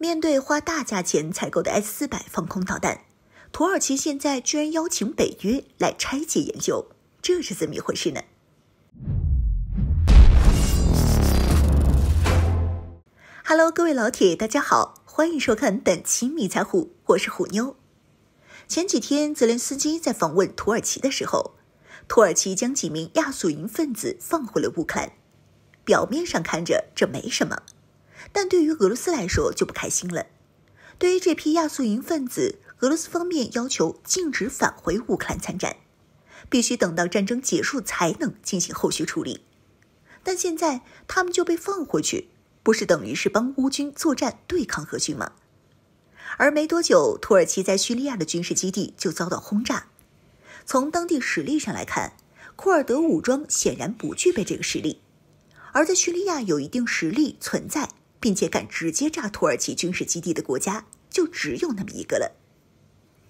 面对花大价钱采购的 S 四百防空导弹，土耳其现在居然邀请北约来拆解研究，这是怎么一回事呢？Hello，各位老铁，大家好，欢迎收看本期迷彩虎，我是虎妞。前几天泽连斯基在访问土耳其的时候，土耳其将几名亚速营分子放回了乌克兰，表面上看着这没什么。但对于俄罗斯来说就不开心了。对于这批亚速营分子，俄罗斯方面要求禁止返回乌克兰参战，必须等到战争结束才能进行后续处理。但现在他们就被放回去，不是等于是帮乌军作战对抗俄军吗？而没多久，土耳其在叙利亚的军事基地就遭到轰炸。从当地实力上来看，库尔德武装显然不具备这个实力，而在叙利亚有一定实力存在。并且敢直接炸土耳其军事基地的国家就只有那么一个了。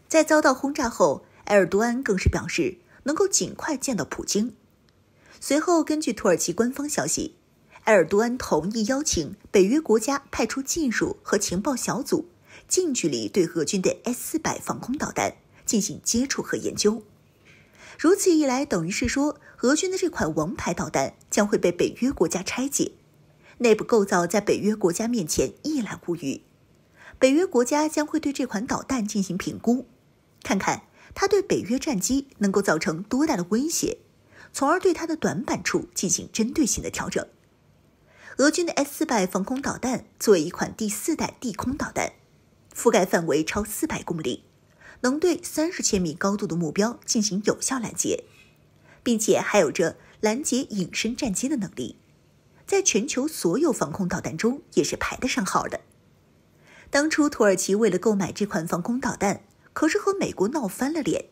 在遭到轰炸后，埃尔多安更是表示能够尽快见到普京。随后，根据土耳其官方消息，埃尔多安同意邀请北约国家派出技术和情报小组，近距离对俄军的 S-400 防空导弹进行接触和研究。如此一来，等于是说，俄军的这款王牌导弹将会被北约国家拆解。内部构造在北约国家面前一览无余，北约国家将会对这款导弹进行评估，看看它对北约战机能够造成多大的威胁，从而对它的短板处进行针对性的调整。俄军的 S 四百防空导弹作为一款第四代地空导弹，覆盖范围超四百公里，能对三十千米高度的目标进行有效拦截，并且还有着拦截隐身战机的能力。在全球所有防空导弹中，也是排得上号的。当初土耳其为了购买这款防空导弹，可是和美国闹翻了脸。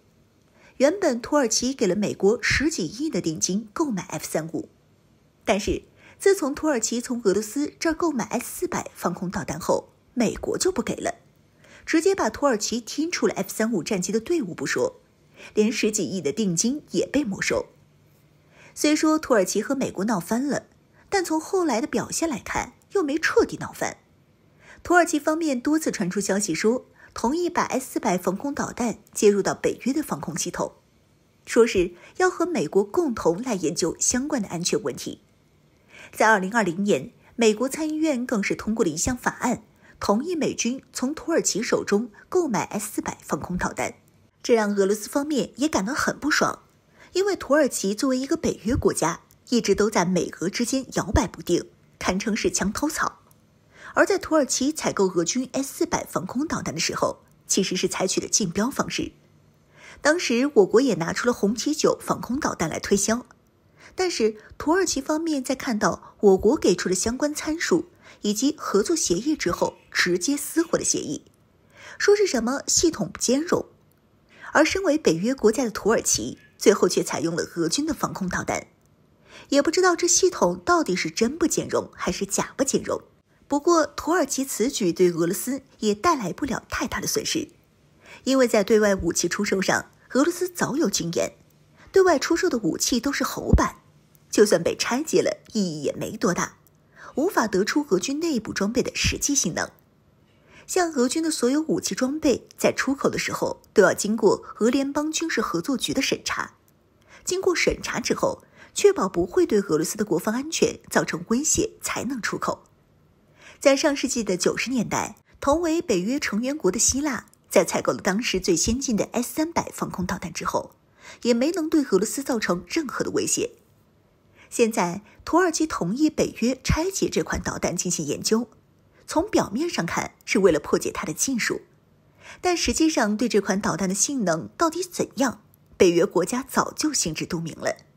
原本土耳其给了美国十几亿的定金购买 F 三五，但是自从土耳其从俄罗斯这儿购买 S 四百防空导弹后，美国就不给了，直接把土耳其踢出了 F 三五战机的队伍不说，连十几亿的定金也被没收。虽说土耳其和美国闹翻了。但从后来的表现来看，又没彻底闹翻。土耳其方面多次传出消息，说同意把 S-400 防空导弹接入到北约的防空系统，说是要和美国共同来研究相关的安全问题。在2020年，美国参议院更是通过了一项法案，同意美军从土耳其手中购买 S-400 防空导弹，这让俄罗斯方面也感到很不爽，因为土耳其作为一个北约国家。一直都在美俄之间摇摆不定，堪称是墙头草。而在土耳其采购俄军 S 四百防空导弹的时候，其实是采取的竞标方式。当时我国也拿出了红旗九防空导弹来推销，但是土耳其方面在看到我国给出的相关参数以及合作协议之后，直接撕毁了协议，说是什么系统不兼容。而身为北约国家的土耳其，最后却采用了俄军的防空导弹。也不知道这系统到底是真不兼容还是假不兼容。不过，土耳其此举对俄罗斯也带来不了太大的损失，因为在对外武器出售上，俄罗斯早有经验，对外出售的武器都是猴版，就算被拆解了，意义也没多大，无法得出俄军内部装备的实际性能。像俄军的所有武器装备在出口的时候，都要经过俄联邦军事合作局的审查，经过审查之后。确保不会对俄罗斯的国防安全造成威胁才能出口。在上世纪的九十年代，同为北约成员国的希腊，在采购了当时最先进的 S 三百防空导弹之后，也没能对俄罗斯造成任何的威胁。现在，土耳其同意北约拆解这款导弹进行研究，从表面上看是为了破解它的技术，但实际上对这款导弹的性能到底怎样，北约国家早就心知肚明了。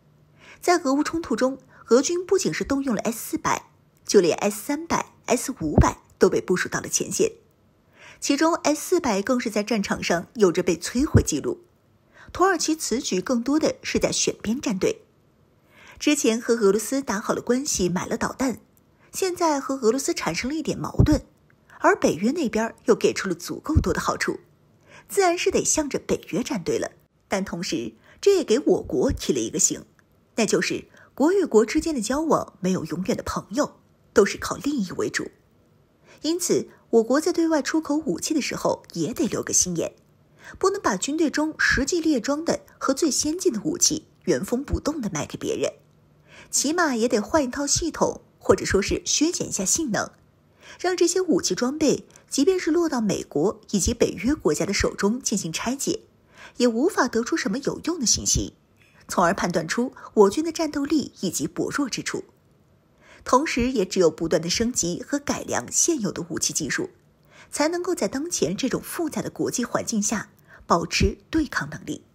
在俄乌冲突中，俄军不仅是动用了 S 四百，就连 S 三百、S 五百都被部署到了前线。其中 S 四百更是在战场上有着被摧毁记录。土耳其此举更多的是在选边站队。之前和俄罗斯打好了关系，买了导弹，现在和俄罗斯产生了一点矛盾，而北约那边又给出了足够多的好处，自然是得向着北约站队了。但同时，这也给我国提了一个醒。那就是国与国之间的交往没有永远的朋友，都是靠利益为主。因此，我国在对外出口武器的时候也得留个心眼，不能把军队中实际列装的和最先进的武器原封不动的卖给别人，起码也得换一套系统，或者说是削减一下性能，让这些武器装备，即便是落到美国以及北约国家的手中进行拆解，也无法得出什么有用的信息。从而判断出我军的战斗力以及薄弱之处，同时也只有不断的升级和改良现有的武器技术，才能够在当前这种复杂的国际环境下保持对抗能力。